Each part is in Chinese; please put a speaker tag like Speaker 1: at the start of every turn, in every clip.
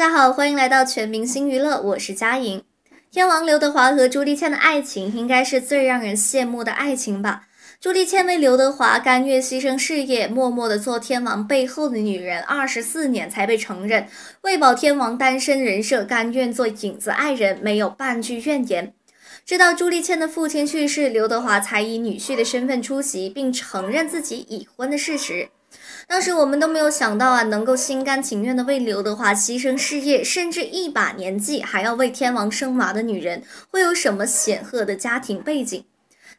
Speaker 1: 大家好，欢迎来到全明星娱乐，我是佳莹。天王刘德华和朱丽倩的爱情应该是最让人羡慕的爱情吧。朱丽倩为刘德华甘愿牺牲事业，默默的做天王背后的女人，二十四年才被承认。为保天王单身人设，甘愿做影子爱人，没有半句怨言。直到朱丽倩的父亲去世，刘德华才以女婿的身份出席，并承认自己已婚的事实。当时我们都没有想到啊，能够心甘情愿地为刘德华牺牲事业，甚至一把年纪还要为天王生娃的女人，会有什么显赫的家庭背景？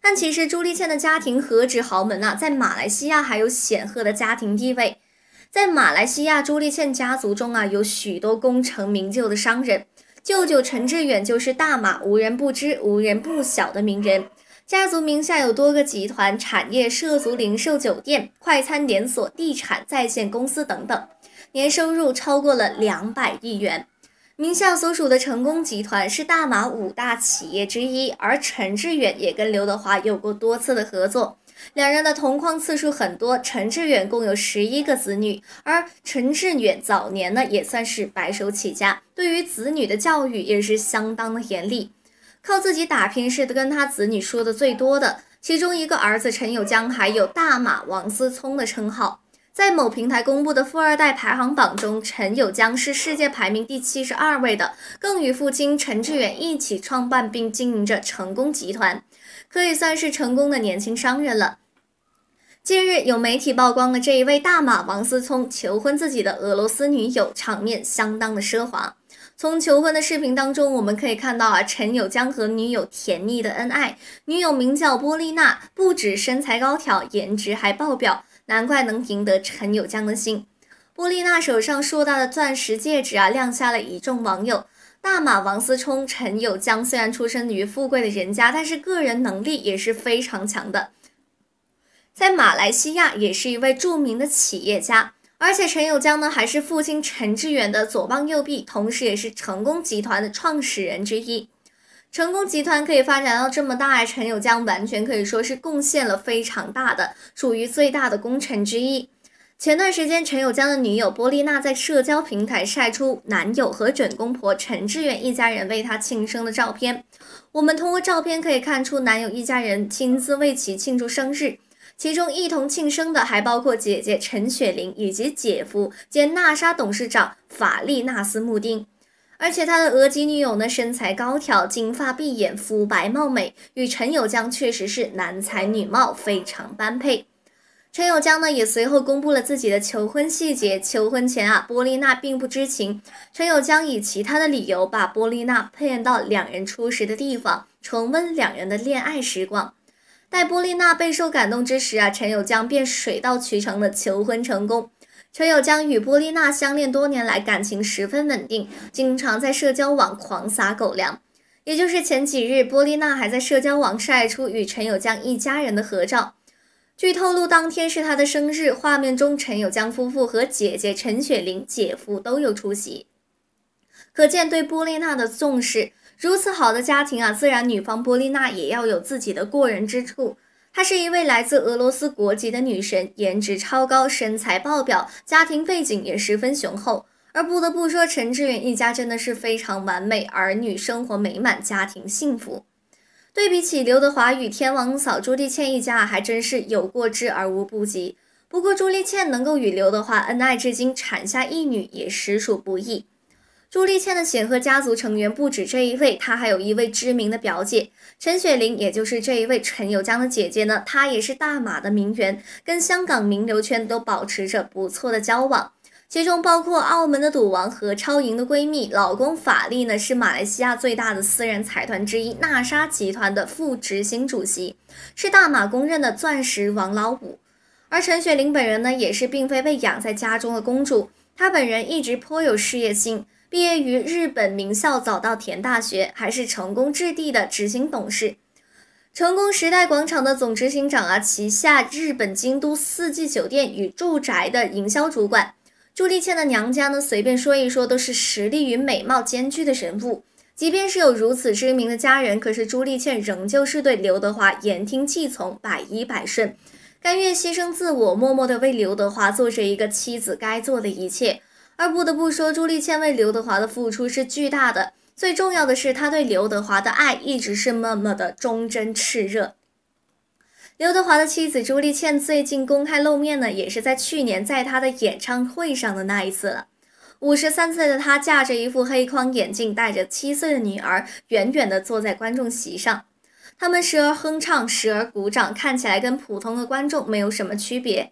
Speaker 1: 但其实朱丽倩的家庭何止豪门啊，在马来西亚还有显赫的家庭地位。在马来西亚，朱丽倩家族中啊，有许多功成名就的商人，舅舅陈志远就是大马无人不知、无人不晓的名人。家族名下有多个集团产业，涉足零售、酒店、快餐连锁、地产、在线公司等等，年收入超过了两百亿元。名下所属的成功集团是大马五大企业之一，而陈志远也跟刘德华有过多次的合作，两人的同框次数很多。陈志远共有十一个子女，而陈志远早年呢也算是白手起家，对于子女的教育也是相当的严厉。靠自己打拼是跟他子女说的最多的。其中一个儿子陈友江还有“大马王思聪”的称号，在某平台公布的富二代排行榜中，陈友江是世界排名第七十二位的。更与父亲陈志远一起创办并经营着成功集团，可以算是成功的年轻商人了。近日有媒体曝光了这一位大马王思聪求婚自己的俄罗斯女友，场面相当的奢华。从求婚的视频当中，我们可以看到啊，陈友江和女友甜蜜的恩爱。女友名叫波丽娜，不止身材高挑，颜值还爆表，难怪能赢得陈友江的心。波丽娜手上硕大的钻石戒指啊，亮瞎了一众网友。大马王思聪、陈友江虽然出生于富贵的人家，但是个人能力也是非常强的，在马来西亚也是一位著名的企业家。而且陈友江呢，还是父亲陈志远的左膀右臂，同时也是成功集团的创始人之一。成功集团可以发展到这么大，陈友江完全可以说是贡献了非常大的，属于最大的功臣之一。前段时间，陈友江的女友波丽娜在社交平台晒出男友和准公婆陈志远一家人为他庆生的照片。我们通过照片可以看出，男友一家人亲自为其庆祝生日。其中一同庆生的还包括姐姐陈雪玲以及姐夫兼纳莎董事长法利纳斯穆丁，而且他的俄籍女友呢，身材高挑，金发碧眼，肤白貌美，与陈友江确实是男才女貌，非常般配。陈友江呢也随后公布了自己的求婚细节，求婚前啊，波丽娜并不知情，陈友江以其他的理由把波丽娜骗到两人初识的地方，重温两人的恋爱时光。待波丽娜备受感动之时啊，陈友江便水到渠成的求婚成功。陈友江与波丽娜相恋多年来，感情十分稳定，经常在社交网狂撒狗粮。也就是前几日，波丽娜还在社交网晒出与陈友江一家人的合照。据透露，当天是她的生日，画面中陈友江夫妇和姐姐陈雪玲、姐夫都有出席，可见对波丽娜的重视。如此好的家庭啊，自然女方波丽娜也要有自己的过人之处。她是一位来自俄罗斯国籍的女神，颜值超高，身材爆表，家庭背景也十分雄厚。而不得不说，陈志远一家真的是非常完美，儿女生活美满，家庭幸福。对比起刘德华与天王嫂朱丽倩一家，还真是有过之而无不及。不过朱丽倩能够与刘德华恩爱至今，产下一女也实属不易。朱丽倩的显赫家族成员不止这一位，她还有一位知名的表姐陈雪玲，也就是这一位陈友江的姐姐呢。她也是大马的名媛，跟香港名流圈都保持着不错的交往，其中包括澳门的赌王何超盈的闺蜜老公法利呢，是马来西亚最大的私人财团之一纳沙集团的副执行主席，是大马公认的钻石王老五。而陈雪玲本人呢，也是并非被养在家中的公主，她本人一直颇有事业心。毕业于日本名校早稻田大学，还是成功置地的执行董事，成功时代广场的总执行长啊，旗下日本京都四季酒店与住宅的营销主管。朱丽倩的娘家呢，随便说一说都是实力与美貌兼具的神父。即便是有如此知名的家人，可是朱丽倩仍旧是对刘德华言听计从，百依百顺，甘愿牺牲自我，默默地为刘德华做着一个妻子该做的一切。而不得不说，朱丽倩为刘德华的付出是巨大的。最重要的是，她对刘德华的爱一直是那么的忠贞炽热。刘德华的妻子朱丽倩最近公开露面呢，也是在去年在他的演唱会上的那一次了。五十三岁的他架着一副黑框眼镜，带着七岁的女儿，远远地坐在观众席上，他们时而哼唱，时而鼓掌，看起来跟普通的观众没有什么区别。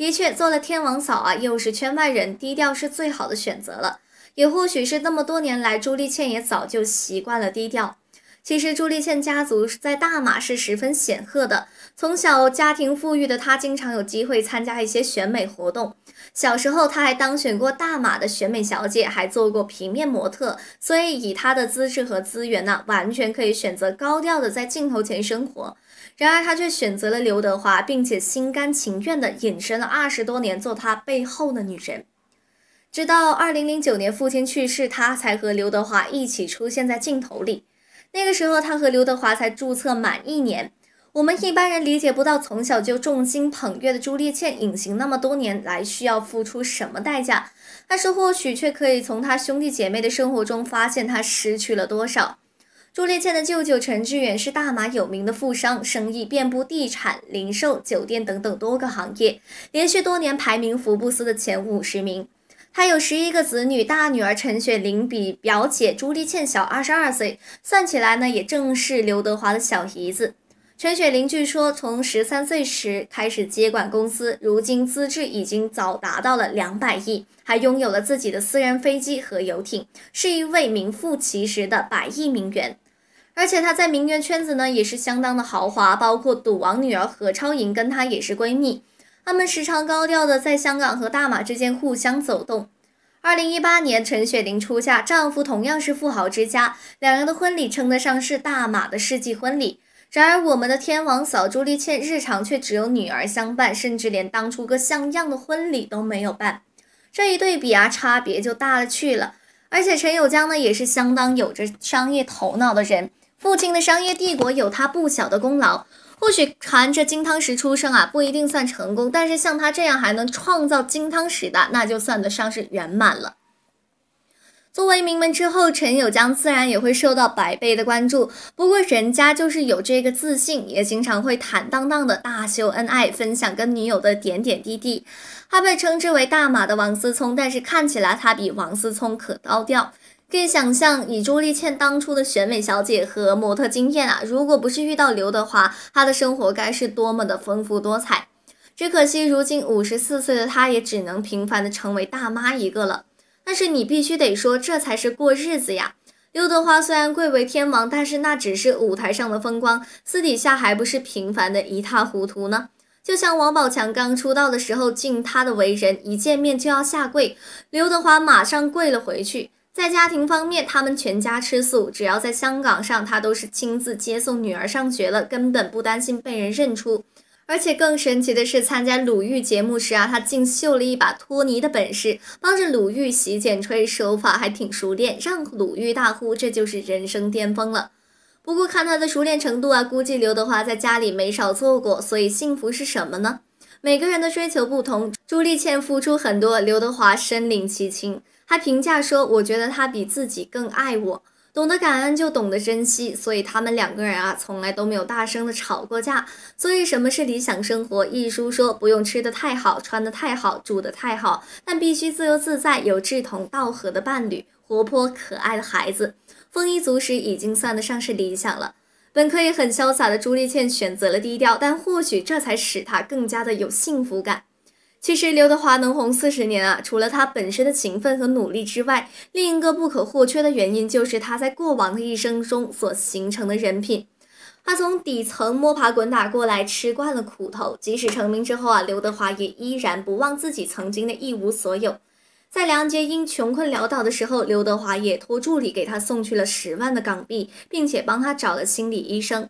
Speaker 1: 的确，做了天王嫂啊，又是圈外人，低调是最好的选择了。也或许是那么多年来，朱丽倩也早就习惯了低调。其实朱丽倩家族在大马是十分显赫的。从小家庭富裕的她，经常有机会参加一些选美活动。小时候，她还当选过大马的选美小姐，还做过平面模特。所以以她的资质和资源呢，完全可以选择高调的在镜头前生活。然而她却选择了刘德华，并且心甘情愿的隐身了二十多年，做他背后的女人。直到二零零九年父亲去世，她才和刘德华一起出现在镜头里。那个时候，他和刘德华才注册满一年。我们一般人理解不到，从小就众星捧月的朱丽倩隐形那么多年来需要付出什么代价。但是，或许却可以从他兄弟姐妹的生活中发现他失去了多少。朱丽倩的舅舅陈志远是大马有名的富商，生意遍布地产、零售、酒店等等多个行业，连续多年排名福布斯的前五十名。他有十一个子女，大女儿陈雪玲比表姐朱丽倩小二十二岁，算起来呢，也正是刘德华的小姨子。陈雪玲据说从十三岁时开始接管公司，如今资质已经早达到了两百亿，还拥有了自己的私人飞机和游艇，是一位名副其实的百亿名媛。而且她在名媛圈子呢，也是相当的豪华，包括赌王女儿何超盈跟她也是闺蜜。他们时常高调的在香港和大马之间互相走动。二零一八年，陈雪玲出嫁，丈夫同样是富豪之家，两人的婚礼称得上是大马的世纪婚礼。然而，我们的天王嫂朱丽倩日常却只有女儿相伴，甚至连当初个像样的婚礼都没有办。这一对比啊，差别就大了去了。而且，陈友江呢，也是相当有着商业头脑的人，父亲的商业帝国有他不小的功劳。或许含着金汤匙出生啊，不一定算成功，但是像他这样还能创造金汤匙的，那就算得上是圆满了。作为名门之后，陈友江自然也会受到百倍的关注。不过人家就是有这个自信，也经常会坦荡荡的大秀恩爱，分享跟女友的点点滴滴。他被称之为大马的王思聪，但是看起来他比王思聪可高调。可以想象以朱丽倩当初的选美小姐和模特经验啊，如果不是遇到刘德华，她的生活该是多么的丰富多彩。只可惜如今五十四岁的她，也只能平凡的成为大妈一个了。但是你必须得说，这才是过日子呀。刘德华虽然贵为天王，但是那只是舞台上的风光，私底下还不是平凡的一塌糊涂呢。就像王宝强刚出道的时候，敬他的为人，一见面就要下跪，刘德华马上跪了回去。在家庭方面，他们全家吃素，只要在香港上，他都是亲自接送女儿上学了，根本不担心被人认出。而且更神奇的是，参加鲁豫节目时啊，他竟秀了一把托尼的本事，帮着鲁豫洗剪吹，手法还挺熟练，让鲁豫大呼这就是人生巅峰了。不过看他的熟练程度啊，估计刘德华在家里没少做过。所以幸福是什么呢？每个人的追求不同，朱丽倩付出很多，刘德华身临其境。他评价说：“我觉得他比自己更爱我，懂得感恩就懂得珍惜，所以他们两个人啊，从来都没有大声的吵过架。所以什么是理想生活？一书说，不用吃的太好，穿的太好，住的太好，但必须自由自在，有志同道合的伴侣，活泼可爱的孩子，丰衣足食已经算得上是理想了。本可以很潇洒的朱丽倩选择了低调，但或许这才使她更加的有幸福感。”其实刘德华能红四十年啊，除了他本身的勤奋和努力之外，另一个不可或缺的原因就是他在过往的一生中所形成的人品。他从底层摸爬滚打过来，吃惯了苦头。即使成名之后啊，刘德华也依然不忘自己曾经的一无所有。在梁洁因穷困潦倒的时候，刘德华也托助理给他送去了十万的港币，并且帮他找了心理医生。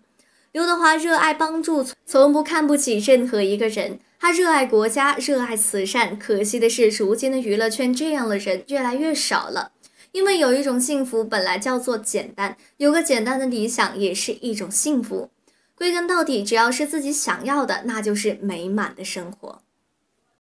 Speaker 1: 刘德华热爱帮助，从不看不起任何一个人。他热爱国家，热爱慈善。可惜的是，如今的娱乐圈这样的人越来越少了。因为有一种幸福，本来叫做简单，有个简单的理想也是一种幸福。归根到底，只要是自己想要的，那就是美满的生活。